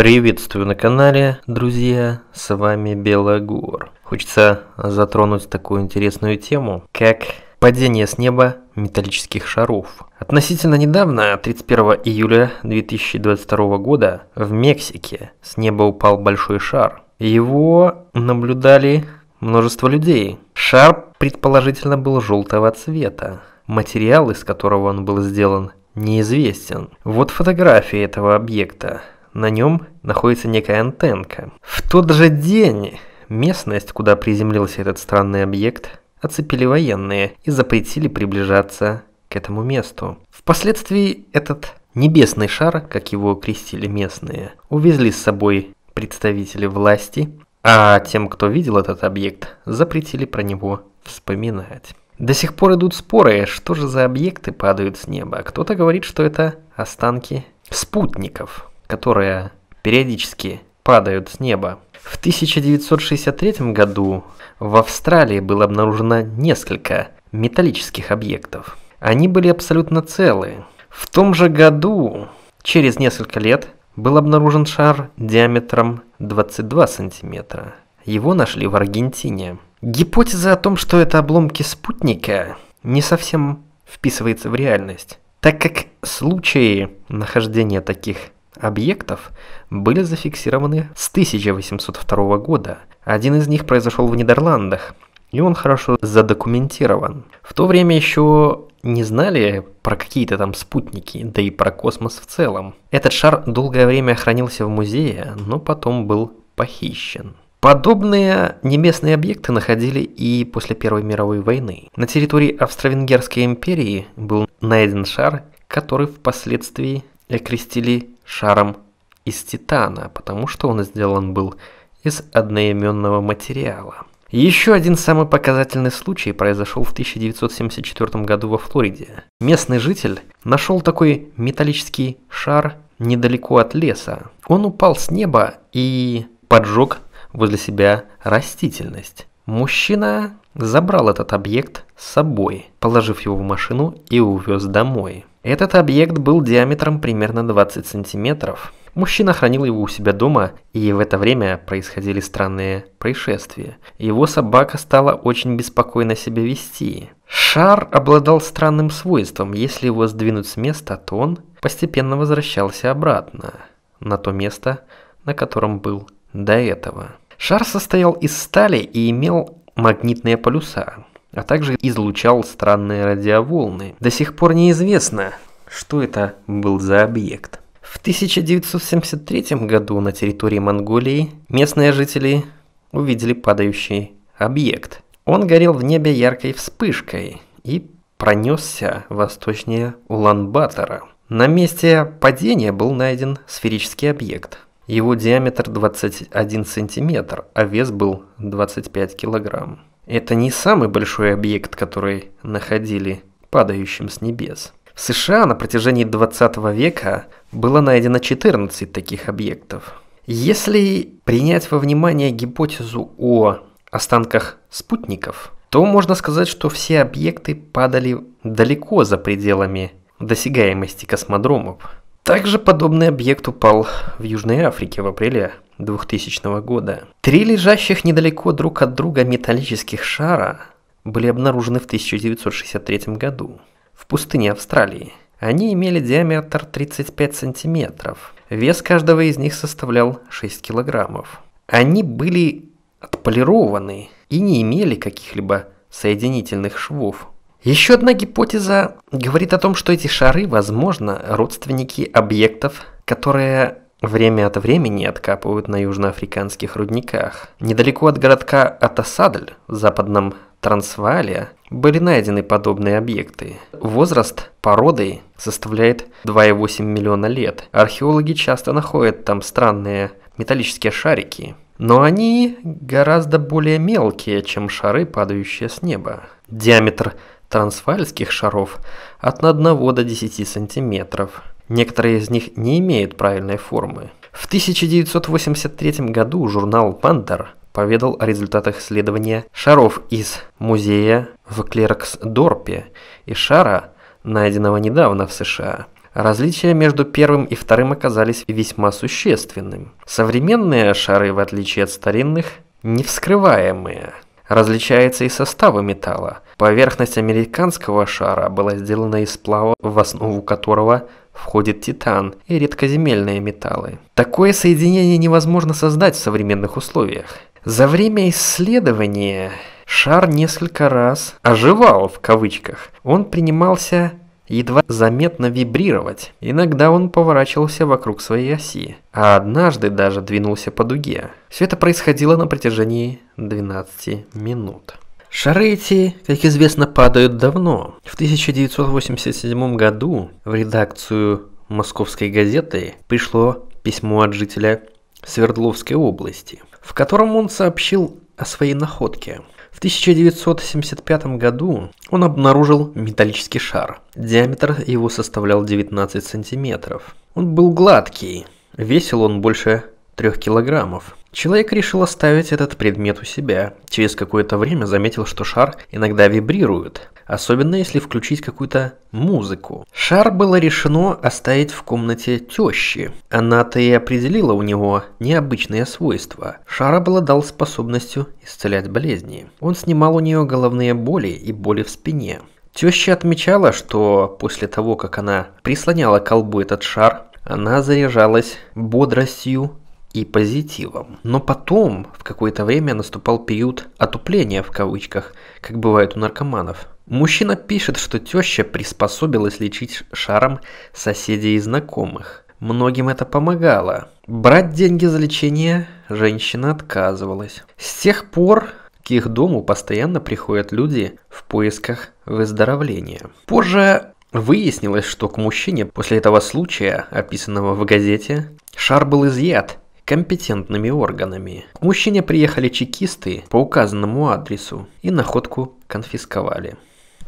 Приветствую на канале, друзья, с вами Белогор. Хочется затронуть такую интересную тему, как падение с неба металлических шаров. Относительно недавно, 31 июля 2022 года, в Мексике с неба упал большой шар. Его наблюдали множество людей. Шар предположительно был желтого цвета. Материал, из которого он был сделан, неизвестен. Вот фотографии этого объекта на нем находится некая антенка. В тот же день местность, куда приземлился этот странный объект, оцепили военные и запретили приближаться к этому месту. Впоследствии этот небесный шар, как его крестили местные, увезли с собой представители власти, а тем, кто видел этот объект, запретили про него вспоминать. До сих пор идут споры, что же за объекты падают с неба. Кто-то говорит, что это останки спутников которые периодически падают с неба. В 1963 году в Австралии было обнаружено несколько металлических объектов. Они были абсолютно целые. В том же году, через несколько лет, был обнаружен шар диаметром 22 сантиметра. Его нашли в Аргентине. Гипотеза о том, что это обломки спутника, не совсем вписывается в реальность, так как случаи нахождения таких объектов были зафиксированы с 1802 года. Один из них произошел в Нидерландах, и он хорошо задокументирован. В то время еще не знали про какие-то там спутники, да и про космос в целом. Этот шар долгое время хранился в музее, но потом был похищен. Подобные небесные объекты находили и после Первой мировой войны. На территории Австро-Венгерской империи был найден шар, который впоследствии окрестили шаром из титана, потому что он сделан был из одноименного материала. Еще один самый показательный случай произошел в 1974 году во Флориде. Местный житель нашел такой металлический шар недалеко от леса. Он упал с неба и поджег возле себя растительность. Мужчина забрал этот объект с собой, положив его в машину и увез домой. Этот объект был диаметром примерно 20 сантиметров. Мужчина хранил его у себя дома, и в это время происходили странные происшествия. Его собака стала очень беспокойно себя вести. Шар обладал странным свойством, если его сдвинуть с места, то он постепенно возвращался обратно, на то место, на котором был до этого. Шар состоял из стали и имел магнитные полюса а также излучал странные радиоволны. До сих пор неизвестно, что это был за объект. В 1973 году на территории Монголии местные жители увидели падающий объект. Он горел в небе яркой вспышкой и пронесся восточнее Улан-Батора. На месте падения был найден сферический объект. Его диаметр 21 сантиметр, а вес был 25 килограмм. Это не самый большой объект, который находили падающим с небес. В США на протяжении 20 века было найдено 14 таких объектов. Если принять во внимание гипотезу о останках спутников, то можно сказать, что все объекты падали далеко за пределами досягаемости космодромов. Также подобный объект упал в Южной Африке в апреле 2000 года. Три лежащих недалеко друг от друга металлических шара были обнаружены в 1963 году в пустыне Австралии. Они имели диаметр 35 сантиметров. Вес каждого из них составлял 6 килограммов. Они были отполированы и не имели каких-либо соединительных швов. Еще одна гипотеза говорит о том, что эти шары, возможно, родственники объектов, которые Время от времени откапывают на южноафриканских рудниках. Недалеко от городка Атасадль в западном Трансвале были найдены подобные объекты. Возраст породы составляет 2,8 миллиона лет. Археологи часто находят там странные металлические шарики, но они гораздо более мелкие, чем шары, падающие с неба. Диаметр трансвальских шаров от 1 до 10 сантиметров. Некоторые из них не имеют правильной формы. В 1983 году журнал «Пантер» поведал о результатах исследования шаров из музея в Клерксдорпе и шара, найденного недавно в США. Различия между первым и вторым оказались весьма существенным. Современные шары, в отличие от старинных, не вскрываемые. Различается и составы металла – Поверхность американского шара была сделана из сплава, в основу которого входит титан и редкоземельные металлы. Такое соединение невозможно создать в современных условиях. За время исследования шар несколько раз «оживал» в кавычках. Он принимался едва заметно вибрировать. Иногда он поворачивался вокруг своей оси, а однажды даже двинулся по дуге. Все это происходило на протяжении 12 минут. Шары эти, как известно, падают давно. В 1987 году в редакцию московской газеты пришло письмо от жителя Свердловской области, в котором он сообщил о своей находке. В 1975 году он обнаружил металлический шар. Диаметр его составлял 19 сантиметров. Он был гладкий, весил он больше 3 килограммов. Человек решил оставить этот предмет у себя. Через какое-то время заметил, что шар иногда вибрирует, особенно если включить какую-то музыку. Шар было решено оставить в комнате тещи. Она-то и определила у него необычные свойства. Шар обладал способностью исцелять болезни. Он снимал у нее головные боли и боли в спине. Теща отмечала, что после того, как она прислоняла к колбу этот шар, она заряжалась бодростью и позитивом. Но потом, в какое-то время, наступал период «отупления» в кавычках, как бывает у наркоманов. Мужчина пишет, что теща приспособилась лечить шаром соседей и знакомых. Многим это помогало. Брать деньги за лечение женщина отказывалась. С тех пор к их дому постоянно приходят люди в поисках выздоровления. Позже Выяснилось, что к мужчине после этого случая, описанного в газете, шар был изъят, компетентными органами. К мужчине приехали чекисты по указанному адресу и находку конфисковали.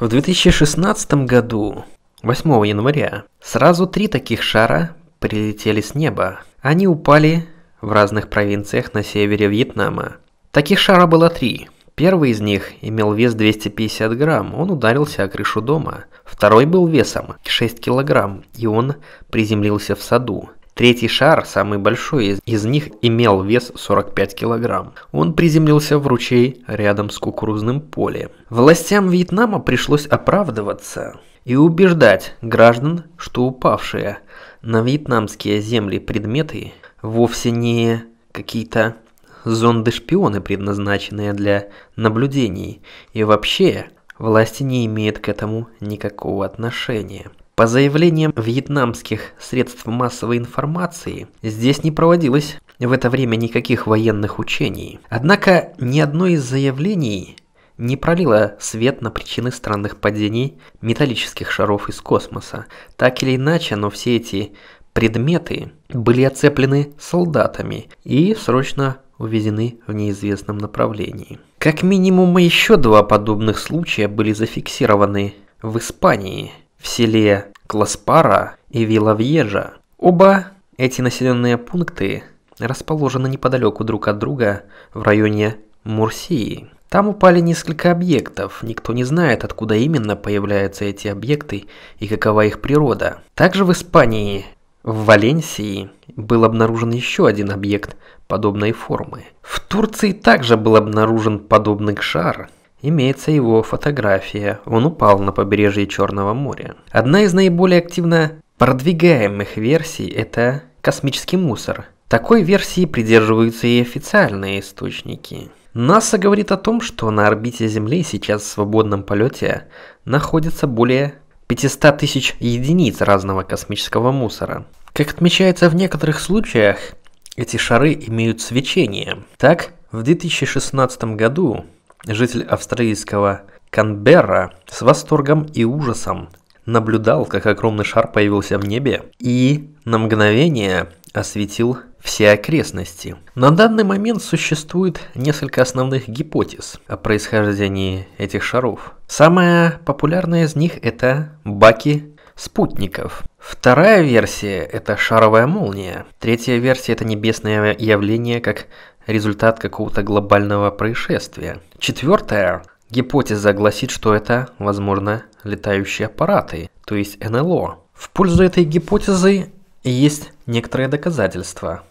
В 2016 году, 8 января, сразу три таких шара прилетели с неба. Они упали в разных провинциях на севере Вьетнама. Таких шара было три. Первый из них имел вес 250 грамм, он ударился о крышу дома. Второй был весом 6 килограмм, и он приземлился в саду. Третий шар, самый большой из, из них, имел вес 45 килограмм. Он приземлился в ручей рядом с кукурузным полем. Властям Вьетнама пришлось оправдываться и убеждать граждан, что упавшие на вьетнамские земли предметы вовсе не какие-то зонды-шпионы, предназначенные для наблюдений, и вообще власти не имеют к этому никакого отношения. По заявлениям вьетнамских средств массовой информации, здесь не проводилось в это время никаких военных учений. Однако ни одно из заявлений не пролило свет на причины странных падений металлических шаров из космоса. Так или иначе, но все эти предметы были оцеплены солдатами и срочно увезены в неизвестном направлении. Как минимум еще два подобных случая были зафиксированы в Испании в селе Класпара и Вилавьежа. Оба эти населенные пункты расположены неподалеку друг от друга в районе Мурсии. Там упали несколько объектов, никто не знает, откуда именно появляются эти объекты и какова их природа. Также в Испании, в Валенсии, был обнаружен еще один объект подобной формы. В Турции также был обнаружен подобный шар – Имеется его фотография, он упал на побережье Черного моря. Одна из наиболее активно продвигаемых версий – это космический мусор. Такой версии придерживаются и официальные источники. НАСА говорит о том, что на орбите Земли сейчас в свободном полете находится более 500 тысяч единиц разного космического мусора. Как отмечается в некоторых случаях, эти шары имеют свечение. Так, в 2016 году житель австралийского Канберра, с восторгом и ужасом наблюдал, как огромный шар появился в небе и на мгновение осветил все окрестности. На данный момент существует несколько основных гипотез о происхождении этих шаров. Самая популярная из них это баки спутников. Вторая версия – это шаровая молния. Третья версия – это небесное явление, как результат какого-то глобального происшествия. Четвертое. Гипотеза гласит, что это, возможно, летающие аппараты, то есть НЛО. В пользу этой гипотезы есть некоторые доказательства.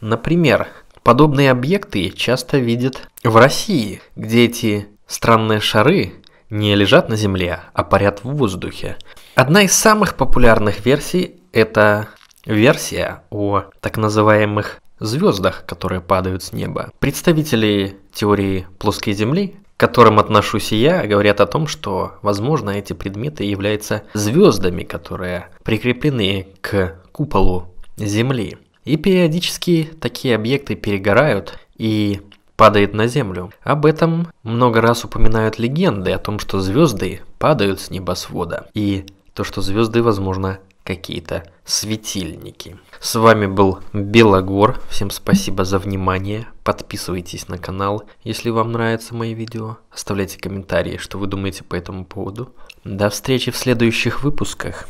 Например, подобные объекты часто видят в России, где эти странные шары не лежат на земле, а парят в воздухе. Одна из самых популярных версий – это версия о так называемых звездах, которые падают с неба. Представители теории плоской Земли, к которым отношусь и я, говорят о том, что, возможно, эти предметы являются звездами, которые прикреплены к куполу Земли. И периодически такие объекты перегорают и падают на землю. Об этом много раз упоминают легенды о том, что звезды падают с небосвода, и то, что звезды, возможно, какие-то светильники. С вами был Белогор. Всем спасибо за внимание. Подписывайтесь на канал, если вам нравятся мои видео. Оставляйте комментарии, что вы думаете по этому поводу. До встречи в следующих выпусках.